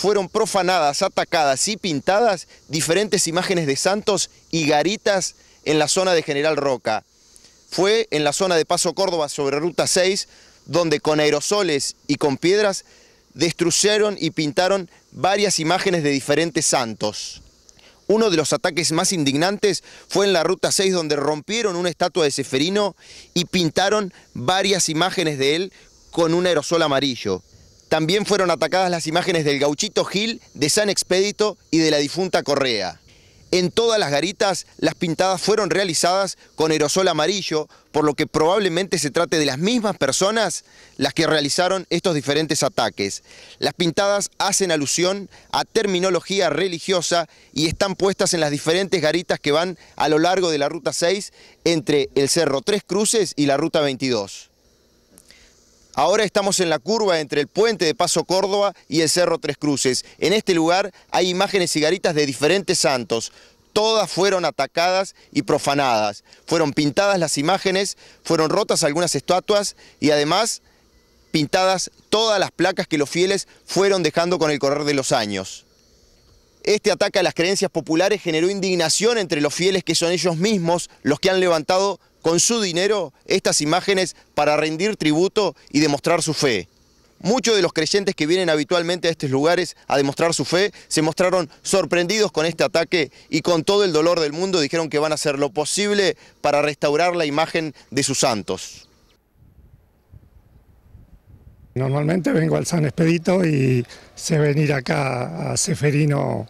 fueron profanadas, atacadas y pintadas diferentes imágenes de santos y garitas en la zona de General Roca. Fue en la zona de Paso Córdoba sobre Ruta 6 donde con aerosoles y con piedras destruyeron y pintaron varias imágenes de diferentes santos. Uno de los ataques más indignantes fue en la Ruta 6 donde rompieron una estatua de Seferino y pintaron varias imágenes de él con un aerosol amarillo. También fueron atacadas las imágenes del gauchito Gil, de San Expedito y de la difunta Correa. En todas las garitas, las pintadas fueron realizadas con aerosol amarillo, por lo que probablemente se trate de las mismas personas las que realizaron estos diferentes ataques. Las pintadas hacen alusión a terminología religiosa y están puestas en las diferentes garitas que van a lo largo de la Ruta 6 entre el Cerro Tres Cruces y la Ruta 22. Ahora estamos en la curva entre el puente de Paso Córdoba y el Cerro Tres Cruces. En este lugar hay imágenes y garitas de diferentes santos. Todas fueron atacadas y profanadas. Fueron pintadas las imágenes, fueron rotas algunas estatuas y además pintadas todas las placas que los fieles fueron dejando con el correr de los años. Este ataque a las creencias populares generó indignación entre los fieles que son ellos mismos los que han levantado con su dinero estas imágenes para rendir tributo y demostrar su fe. Muchos de los creyentes que vienen habitualmente a estos lugares a demostrar su fe se mostraron sorprendidos con este ataque y con todo el dolor del mundo dijeron que van a hacer lo posible para restaurar la imagen de sus santos. Normalmente vengo al San Expedito y sé venir acá a Seferino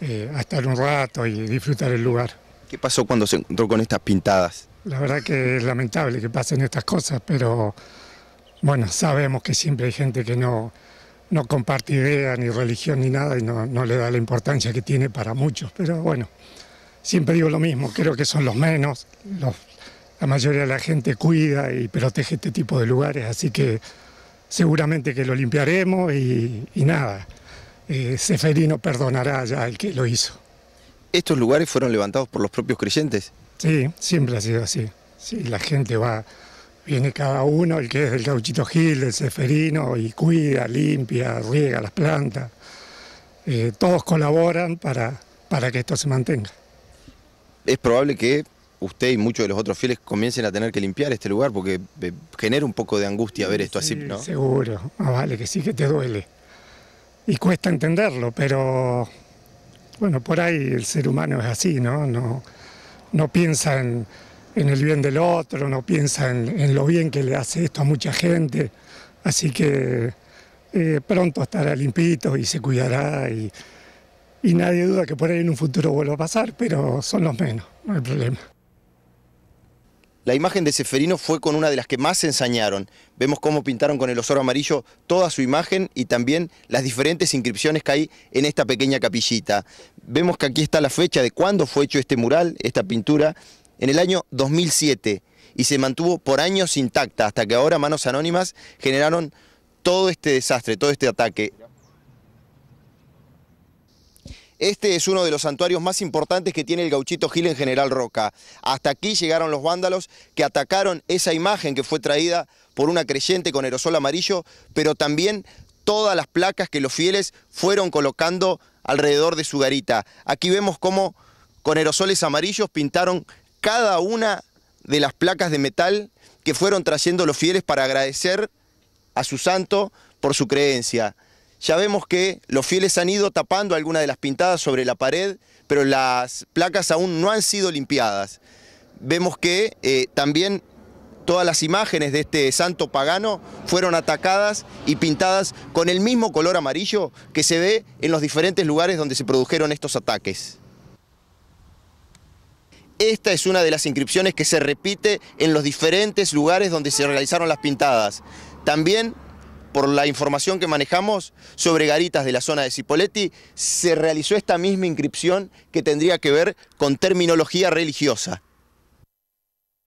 eh, a estar un rato y disfrutar el lugar. ¿Qué pasó cuando se encontró con estas pintadas? La verdad que es lamentable que pasen estas cosas, pero bueno, sabemos que siempre hay gente que no, no comparte idea, ni religión, ni nada, y no, no le da la importancia que tiene para muchos. Pero bueno, siempre digo lo mismo, creo que son los menos, la mayoría de la gente cuida y protege este tipo de lugares, así que seguramente que lo limpiaremos y, nada, eh, Seferino perdonará ya al que lo hizo. ¿Estos lugares fueron levantados por los propios creyentes? Sí, siempre ha sido así. la gente va, viene cada uno, el que es del gauchito Gil, el ceferino, y cuida, limpia, riega las plantas. Eh, todos colaboran para, para que esto se mantenga. Es probable que usted y muchos de los otros fieles comiencen a tener que limpiar este lugar porque eh, genera un poco de angustia ver esto así, ¿no? Seguro, vale, que sí que te duele. Y cuesta entenderlo, pero bueno, por ahí el ser humano es así, ¿no? no no piensan en, el bien del otro, no piensan en, lo bien que le hace esto a mucha gente. Así que eh, pronto estará limpito y se cuidará y, y nadie duda que por ahí en un futuro vuelva a pasar, pero son los menos, no hay problema. La imagen de Seferino fue con una de las que más se ensañaron. Vemos cómo pintaron con el osor amarillo toda su imagen y también las diferentes inscripciones que hay en esta pequeña capillita. Vemos que aquí está la fecha de cuándo fue hecho este mural, esta pintura, en el año 2007 y se mantuvo por años intacta hasta que ahora Manos Anónimas generaron todo este desastre, todo este ataque. Este es uno de los santuarios más importantes que tiene el gauchito Gil en General Roca. Hasta aquí llegaron los vándalos que atacaron esa imagen que fue traída por una creyente con aerosol amarillo, pero también todas las placas que los fieles fueron colocando alrededor de su garita. Aquí vemos cómo con aerosoles amarillos pintaron cada una de las placas de metal que fueron trayendo los fieles para agradecer a su santo por su creencia. Ya vemos que los fieles han ido tapando algunas de las pintadas sobre la pared, pero las placas aún no han sido limpiadas. Vemos que eh, también todas las imágenes de este santo pagano fueron atacadas y pintadas con el mismo color amarillo que se ve en los diferentes lugares donde se produjeron estos ataques. Esta es una de las inscripciones que se repite en los diferentes lugares donde se realizaron las pintadas. También por la información que manejamos, sobre garitas de la zona de Cipoletti, se realizó esta misma inscripción que tendría que ver con terminología religiosa.